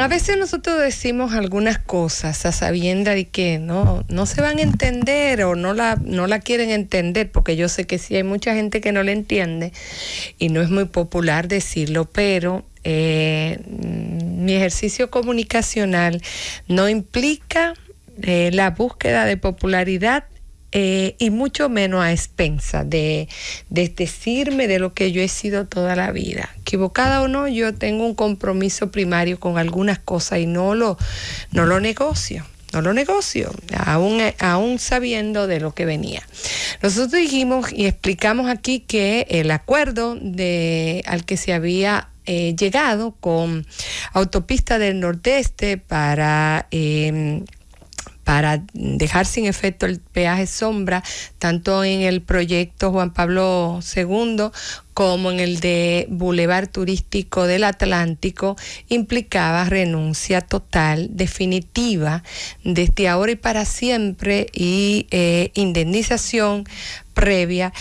A veces nosotros decimos algunas cosas a sabienda de que no, no se van a entender o no la, no la quieren entender, porque yo sé que sí hay mucha gente que no la entiende y no es muy popular decirlo, pero eh, mi ejercicio comunicacional no implica eh, la búsqueda de popularidad eh, y mucho menos a expensa de, decirme de lo que yo he sido toda la vida. Equivocada o no, yo tengo un compromiso primario con algunas cosas y no lo, no lo negocio no lo negocio, aún, aún, sabiendo de lo que venía. Nosotros dijimos y explicamos aquí que el acuerdo de, al que se había eh, llegado con Autopista del Nordeste para... Eh, para dejar sin efecto el peaje sombra, tanto en el proyecto Juan Pablo II como en el de Boulevard Turístico del Atlántico, implicaba renuncia total, definitiva, desde ahora y para siempre, y eh, indemnización previa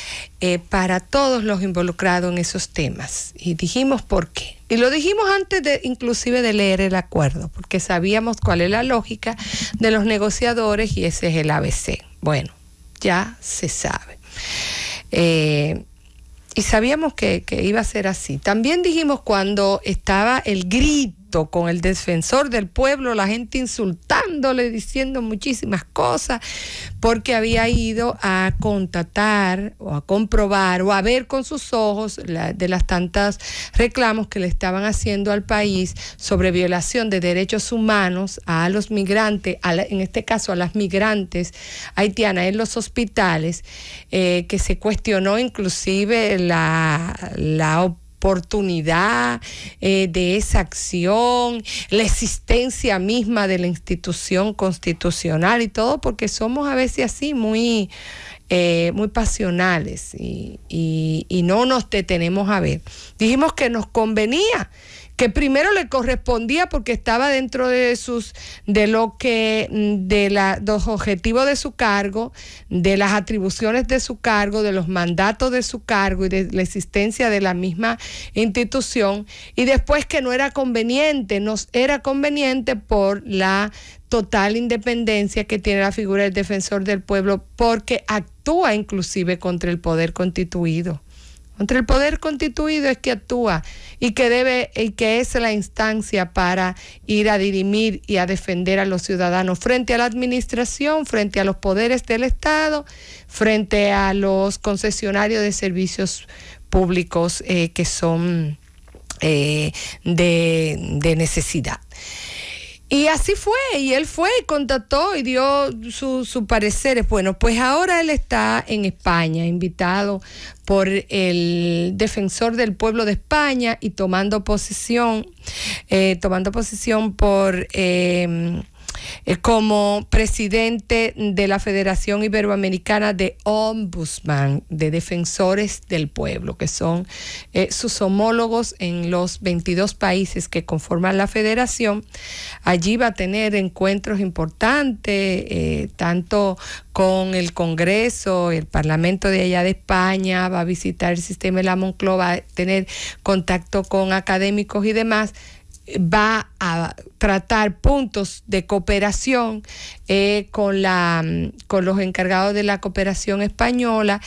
eh, para todos los involucrados en esos temas. Y dijimos por qué. Y lo dijimos antes de, inclusive de leer el acuerdo, porque sabíamos cuál es la lógica de los negociadores y ese es el ABC. Bueno, ya se sabe. Eh, y sabíamos que, que iba a ser así. También dijimos cuando estaba el grito con el defensor del pueblo, la gente insultándole, diciendo muchísimas cosas, porque había ido a contatar o a comprobar o a ver con sus ojos de las tantas reclamos que le estaban haciendo al país sobre violación de derechos humanos a los migrantes, en este caso a las migrantes haitianas en los hospitales, eh, que se cuestionó inclusive la, la oportunidad eh, de esa acción, la existencia misma de la institución constitucional y todo, porque somos a veces así muy, eh, muy pasionales y, y, y no nos detenemos a ver. Dijimos que nos convenía que primero le correspondía porque estaba dentro de sus de lo que mm, de, la, los objetivos de su cargo, de las atribuciones de su cargo, de los mandatos de su cargo y de la existencia de la misma institución y después que no era conveniente, nos era conveniente por la total independencia que tiene la figura del defensor del pueblo porque actúa inclusive contra el poder constituido. Entre el poder constituido es que actúa y que debe y que es la instancia para ir a dirimir y a defender a los ciudadanos frente a la administración, frente a los poderes del Estado, frente a los concesionarios de servicios públicos eh, que son eh, de necesidad. Y así fue, y él fue y contactó y dio sus su pareceres. Bueno, pues ahora él está en España, invitado por el defensor del pueblo de España y tomando posición, eh, tomando posición por eh, eh, como presidente de la Federación Iberoamericana de Ombudsman, de Defensores del Pueblo, que son eh, sus homólogos en los 22 países que conforman la federación. Allí va a tener encuentros importantes, eh, tanto con el Congreso, el Parlamento de allá de España, va a visitar el sistema de la Moncloa, va a tener contacto con académicos y demás va a tratar puntos de cooperación eh, con, la, mm, con los encargados de la cooperación española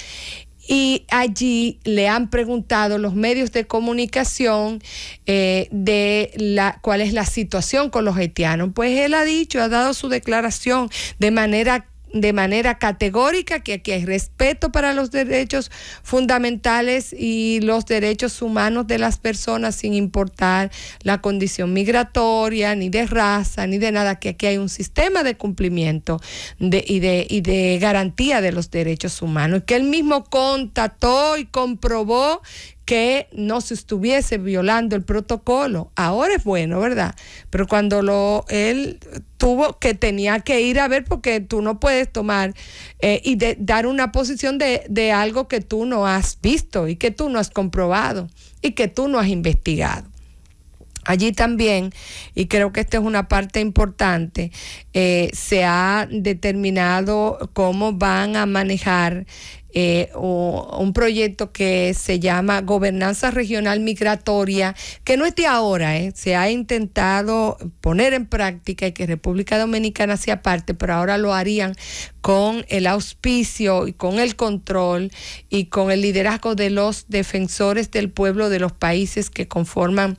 y allí le han preguntado los medios de comunicación eh, de la, cuál es la situación con los haitianos. Pues él ha dicho, ha dado su declaración de manera de manera categórica que aquí hay respeto para los derechos fundamentales y los derechos humanos de las personas sin importar la condición migratoria, ni de raza, ni de nada, que aquí hay un sistema de cumplimiento de, y, de, y de garantía de los derechos humanos, que él mismo contató y comprobó que no se estuviese violando el protocolo. Ahora es bueno, ¿verdad? Pero cuando lo él tuvo que tenía que ir a ver porque tú no puedes tomar eh, y dar una posición de, algo que tú no has visto y que tú no has comprobado y que tú no has investigado. Allí también, y creo que esta es una parte importante, eh, se ha determinado cómo van a manejar eh, o un proyecto que se llama Gobernanza Regional Migratoria, que no es de ahora, eh, se ha intentado poner en práctica y que República Dominicana sea parte, pero ahora lo harían con el auspicio y con el control y con el liderazgo de los defensores del pueblo de los países que conforman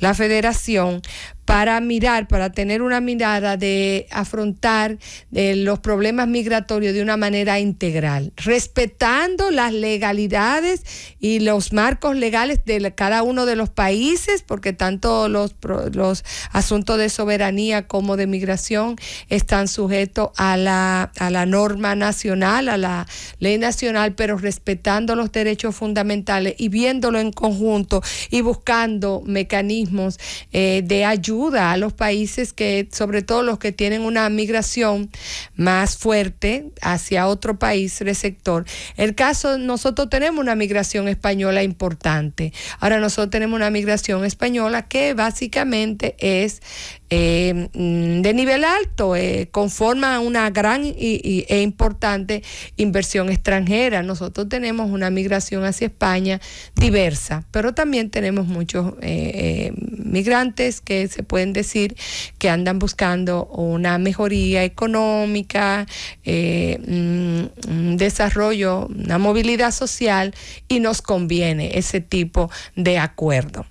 la federación para mirar, para tener una mirada de afrontar de eh, los problemas migratorios de una manera integral, respetando las legalidades y los marcos legales de cada uno de los países, porque tanto los, los asuntos de soberanía como de migración están sujetos a la, a la norma nacional, a la ley nacional, pero respetando los derechos fundamentales y viéndolo en conjunto y buscando mecanismos eh, de ayuda a los países que, sobre todo los que tienen una migración más fuerte hacia otro país receptor. El caso, nosotros tenemos una migración española importante. Ahora nosotros tenemos una migración española que básicamente es eh, mm, de nivel alto eh, conforma una gran y, e importante inversión extranjera. Nosotros tenemos una migración hacia España diversa, pero también tenemos muchos eh, migrantes que se pueden decir que andan buscando una mejoría económica, mm, desarrollo, una movilidad social y nos conviene ese tipo de acuerdo.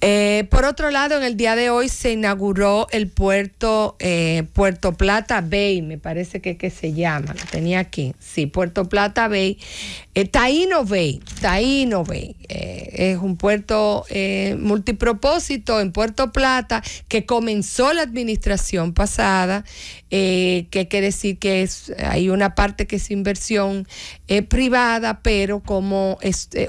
Eh, por otro lado, en el día de hoy se inauguró el puerto eh, Puerto Plata Bay, me parece que, que se llama, lo tenía aquí, sí, Puerto Plata Bay, eh, Taino Bay, Taino Bay, es un puerto multipropósito en Puerto Plata que comenzó la administración pasada, que quiere decir que hay una parte que es inversión privada, pero como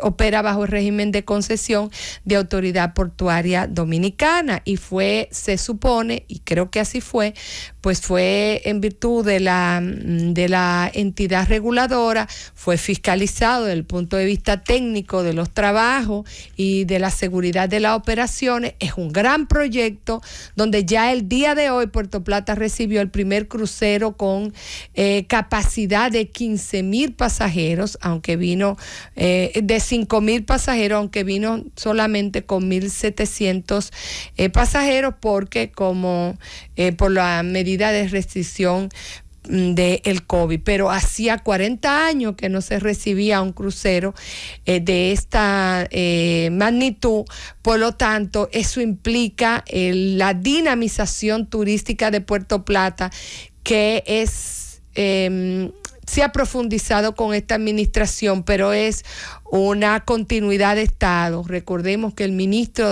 opera bajo el régimen de concesión de autoridad Portuaria Dominicana y fue, se supone, y creo que así fue, pues fue en virtud de la, mm, de la entidad reguladora, fue fiscalizado desde el punto de vista técnico de los trabajos y de la seguridad de las operaciones. Es un gran proyecto donde ya el día de hoy Puerto Plata recibió el primer crucero con eh, capacidad de 15 mil pasajeros, aunque vino eh, de 5 mil pasajeros, aunque vino solamente con 1.700 eh, pasajeros porque como eh, por la medida de restricción mm, del el COVID, pero hacía 40 años que no se recibía un crucero eh, de esta magnitud, por lo tanto, eso implica la dinamización turística de Puerto Plata, que es em, se ha profundizado con esta administración, pero es una continuidad de Estado. Recordemos que el ministro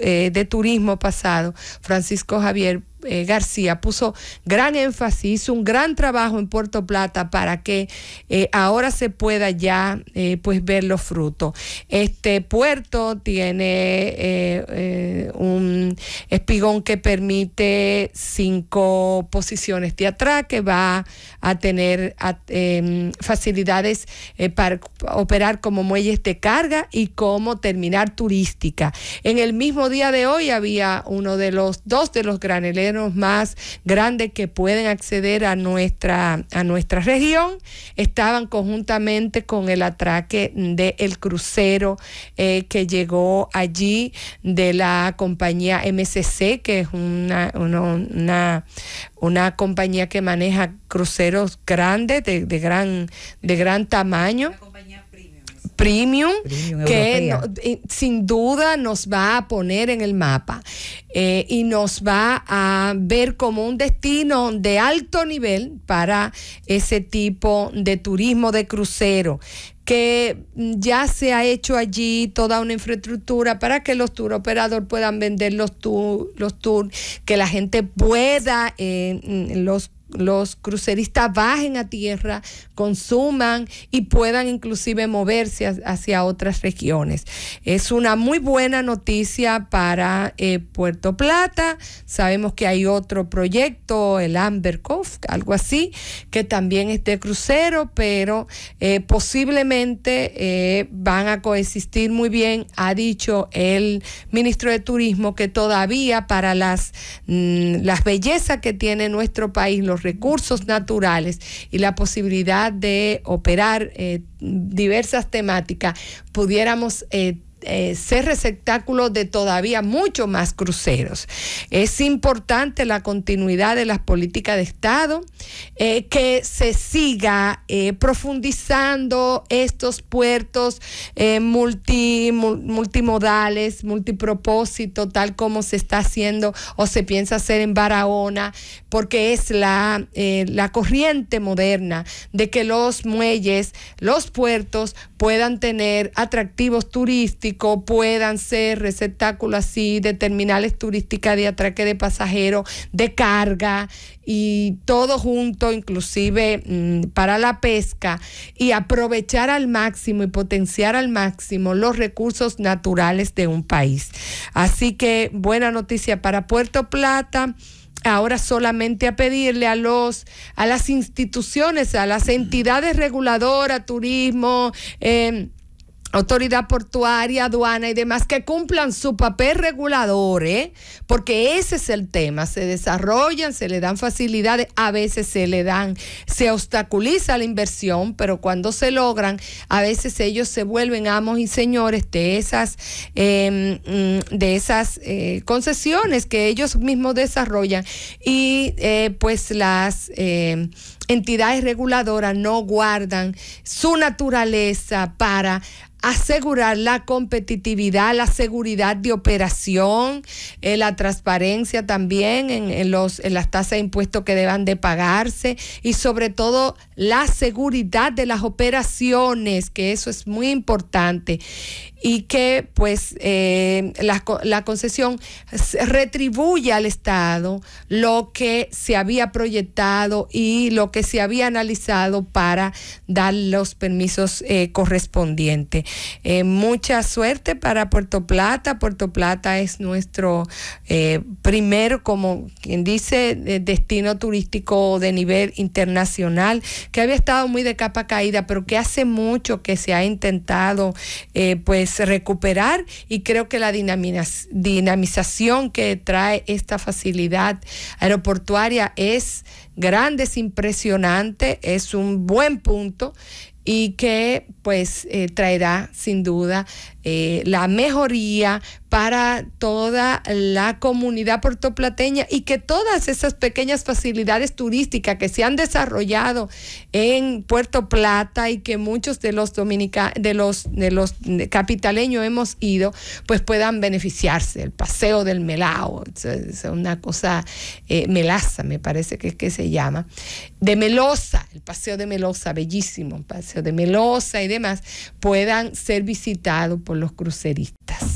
eh, de Turismo pasado, Francisco Javier eh, García puso gran énfasis, hizo un gran trabajo en Puerto Plata para que eh, ahora se pueda ya pues ver los frutos. Este puerto tiene un espigón que permite cinco posiciones de que va a tener em, facilidades para operar como ella carga y cómo terminar turística. En el mismo día de hoy había uno de los dos de los graneleros más grandes que pueden acceder a nuestra, a nuestra región. Estaban conjuntamente con el atraque del el crucero eh, que llegó allí de la compañía MSC que es una, una, una, compañía que maneja cruceros grandes, de, de, gran, de gran tamaño premium, que eh, sin duda nos va a poner en el mapa eh, y nos va a ver como un destino de alto nivel para ese tipo de turismo de crucero que ya se ha hecho allí toda una infraestructura para que los tour operadores puedan vender los tours, los tours que la gente pueda, eh, los los cruceristas bajen a tierra, consuman y puedan inclusive moverse hacia otras regiones. Es una muy buena noticia para eh, Puerto Plata. Sabemos que hay otro proyecto, el Amber Cove, algo así, que también es de crucero, pero eh, posiblemente eh, van a coexistir muy bien. Ha dicho el ministro de Turismo que todavía para las, mm, las bellezas que tiene nuestro país, los recursos naturales y la posibilidad de operar eh, diversas temáticas, pudiéramos eh, eh, ser receptáculo de todavía mucho más cruceros. Es importante la continuidad de las políticas de Estado, eh, que se siga eh, profundizando estos puertos multimodales, multipropósito, tal como se está haciendo o se piensa hacer en Barahona, porque es la corriente moderna de que los muelles, los puertos puedan tener atractivos turísticos, puedan ser receptáculos así de terminales turísticas de atraque de pasajeros, de carga y todo junto, inclusive mm, para la pesca, y aprovechar al máximo y potenciar al máximo los recursos naturales de un país. Así que buena noticia para Puerto Plata ahora solamente a pedirle a los a las instituciones, a las entidades reguladoras, turismo, eh, autoridad portuaria, aduana y demás, que cumplan su papel regulador, ¿eh? porque ese es el tema, se desarrollan, se le dan facilidades, a veces se le dan, se obstaculiza la inversión, pero cuando se logran, a veces ellos se vuelven amos y señores de esas, em, mm, de esas eh, concesiones que ellos mismos desarrollan y eh, pues las em, entidades reguladoras no guardan su naturaleza para asegurar la competitividad, la seguridad de operación, eh, la transparencia también en, los, en las tasas de impuestos que deban de pagarse y sobre todo la seguridad de las operaciones, que eso es muy importante y que pues eh, la, la, concesión retribuye al Estado lo que se había proyectado y lo que se había analizado para dar los permisos eh, correspondientes. Eh, mucha suerte para Puerto Plata. Puerto Plata es nuestro primer como quien dice, destino turístico de nivel internacional, que había estado muy de capa caída, pero que hace mucho que se ha intentado pues pues, recuperar y creo que la dinamización que trae esta facilidad aeroportuaria es grande, es impresionante, es un buen punto y que pues eh, traerá sin duda eh, la mejoría para toda la comunidad puertoplateña y que todas esas pequeñas facilidades turísticas que se han desarrollado en Puerto Plata y que muchos de los dominica, de los de los capitaleños hemos ido, pues puedan beneficiarse. El paseo del melao, es una cosa eh, melaza, me parece que es que se llama, de Melosa, el paseo de Melosa, bellísimo, el paseo de Melosa y demás, puedan ser visitados por los cruceristas.